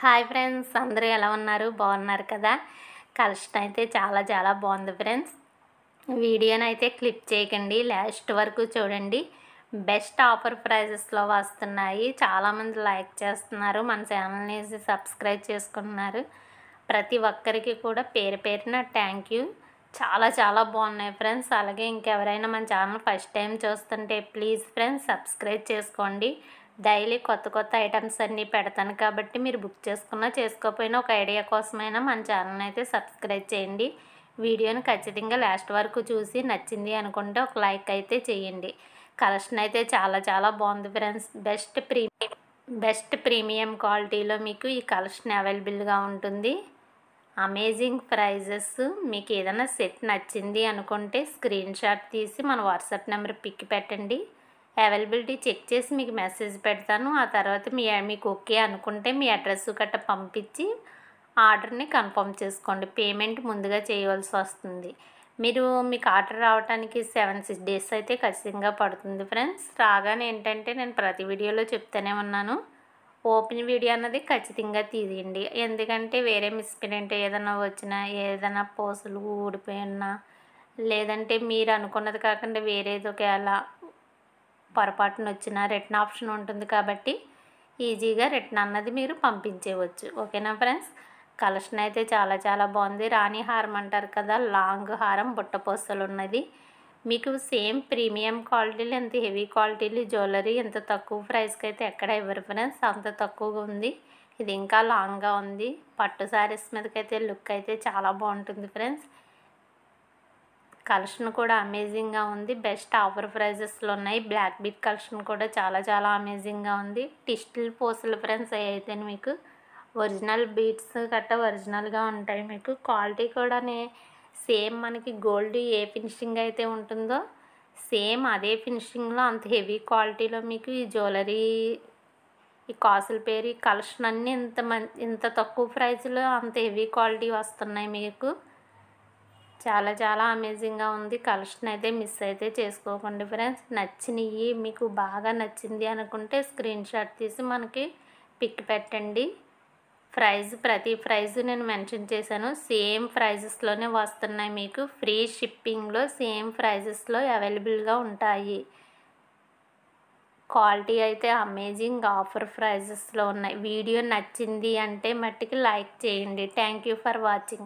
hi friends అందరూ ఎలా ఉన్నారు బాగున్నారు కదా కలిసిన అయితే చాలా చాలా బాగుంది ఫ్రెండ్స్ వీడియోని అయితే క్లిప్ చేయకండి లాస్ట్ వరకు చూడండి బెస్ట్ ఆఫర్ ప్రైజెస్లో వస్తున్నాయి చాలామంది లైక్ చేస్తున్నారు మన ఛానల్ని సబ్స్క్రైబ్ చేసుకుంటున్నారు ప్రతి ఒక్కరికి కూడా పేరు పేరున థ్యాంక్ యూ చాలా చాలా బాగున్నాయి ఫ్రెండ్స్ అలాగే ఇంకెవరైనా మన ఛానల్ ఫస్ట్ టైం చూస్తుంటే ప్లీజ్ ఫ్రెండ్స్ సబ్స్క్రైబ్ చేసుకోండి డైలీ కొత్త కొత్త ఐటమ్స్ అన్నీ పెడతాను కాబట్టి మీరు బుక్ చేసుకున్నా చేసుకోకపోయినా ఒక ఐడియా కోసమైనా మన ఛానల్ అయితే సబ్స్క్రైబ్ చేయండి వీడియోని ఖచ్చితంగా లాస్ట్ వరకు చూసి నచ్చింది అనుకుంటే ఒక లైక్ అయితే చేయండి కలెక్షన్ అయితే చాలా చాలా బాగుంది friends best premium best premium క్వాలిటీలో మీకు ఈ కలెక్షన్ అవైలబుల్గా ఉంటుంది అమేజింగ్ ప్రైజెస్ మీకు ఏదైనా సెట్ నచ్చింది అనుకుంటే స్క్రీన్ షాట్ తీసి మన వాట్సాప్ నెంబర్ పిక్ పెట్టండి అవైలబిలిటీ చెక్ చేసి మీకు మెసేజ్ పెడతాను ఆ తర్వాత మీ మీకు ఓకే అనుకుంటే మీ అడ్రస్ గట్ట పంపించి ఆర్డర్ని కన్ఫర్మ్ చేసుకోండి పేమెంట్ ముందుగా చేయవలసి వస్తుంది మీరు మీకు ఆర్డర్ రావడానికి సెవెన్ సిక్స్ డేస్ అయితే ఖచ్చితంగా పడుతుంది ఫ్రెండ్స్ రాగానే ఏంటంటే నేను ప్రతి వీడియోలో చెప్తూనే ఉన్నాను ఓపెన్ వీడియో అన్నది ఖచ్చితంగా తీయండి ఎందుకంటే వేరే మిస్ప్రింట్ ఏదైనా వచ్చినా ఏదైనా పోసలు ఊడిపోయి ఉన్నా లేదంటే మీరు అనుకున్నది కాకుండా వేరేదో ఒకవేళ పొరపాటున వచ్చిన రిటర్న్ ఆప్షన్ ఉంటుంది కాబట్టి ఈజీగా రిటర్న్ అన్నది మీరు పంపించేవచ్చు ఓకేనా ఫ్రెండ్స్ కలెక్షన్ అయితే చాలా చాలా బాగుంది రాణి హారం అంటారు కదా లాంగ్ హారం బుట్టపోస్తలు ఉన్నది మీకు సేమ్ ప్రీమియం క్వాలిటీలు ఎంత హెవీ క్వాలిటీలు జ్యువెలరీ ఎంత తక్కువ ప్రైస్కి అయితే ఎక్కడ ఇవ్వరు ఫ్రెండ్స్ అంత తక్కువగా ఉంది ఇది ఇంకా లాంగ్గా ఉంది పట్టు శారీస్ మీదకైతే లుక్ అయితే చాలా బాగుంటుంది ఫ్రెండ్స్ కలెక్షన్ కూడా అమేజింగ్గా ఉంది బెస్ట్ ఆఫర్ ప్రైజెస్లో ఉన్నాయి బ్లాక్ బీట్ కలెక్షన్ కూడా చాలా చాలా అమేజింగ్గా ఉంది టిస్టిల్ పూసలు ఫ్రెండ్స్ అయితే మీకు ఒరిజినల్ బీట్స్ గట్రా ఒరిజినల్గా ఉంటాయి మీకు క్వాలిటీ కూడా సేమ్ మనకి గోల్డ్ ఏ ఫినిషింగ్ అయితే ఉంటుందో సేమ్ అదే ఫినిషింగ్లో అంత హెవీ క్వాలిటీలో మీకు ఈ జ్యువెలరీ ఈ కాసుల పేరు ఈ కలెక్షన్ అన్నీ ఇంత మంచి ఇంత తక్కువ ప్రైస్లో అంత హెవీ క్వాలిటీ వస్తున్నాయి మీకు చాలా చాలా అమేజింగ్గా ఉంది కలెక్షన్ అయితే మిస్ అయితే చేసుకోకండి ఫ్రెండ్స్ నచ్చినవి మీకు బాగా నచ్చింది అనుకుంటే స్క్రీన్ షాట్ తీసి మనకి పిక్ పెట్టండి ప్రైజ్ ప్రతి ప్రైజ్ నేను మెన్షన్ చేశాను సేమ్ ప్రైజెస్లోనే వస్తున్నాయి మీకు ఫ్రీ షిప్పింగ్లో సేమ్ ప్రైజెస్లో అవైలబుల్గా ఉంటాయి క్వాలిటీ అయితే అమేజింగ్ ఆఫర్ ప్రైజెస్లో ఉన్నాయి వీడియో నచ్చింది అంటే మట్టికి లైక్ చేయండి థ్యాంక్ యూ ఫర్ వాచింగ్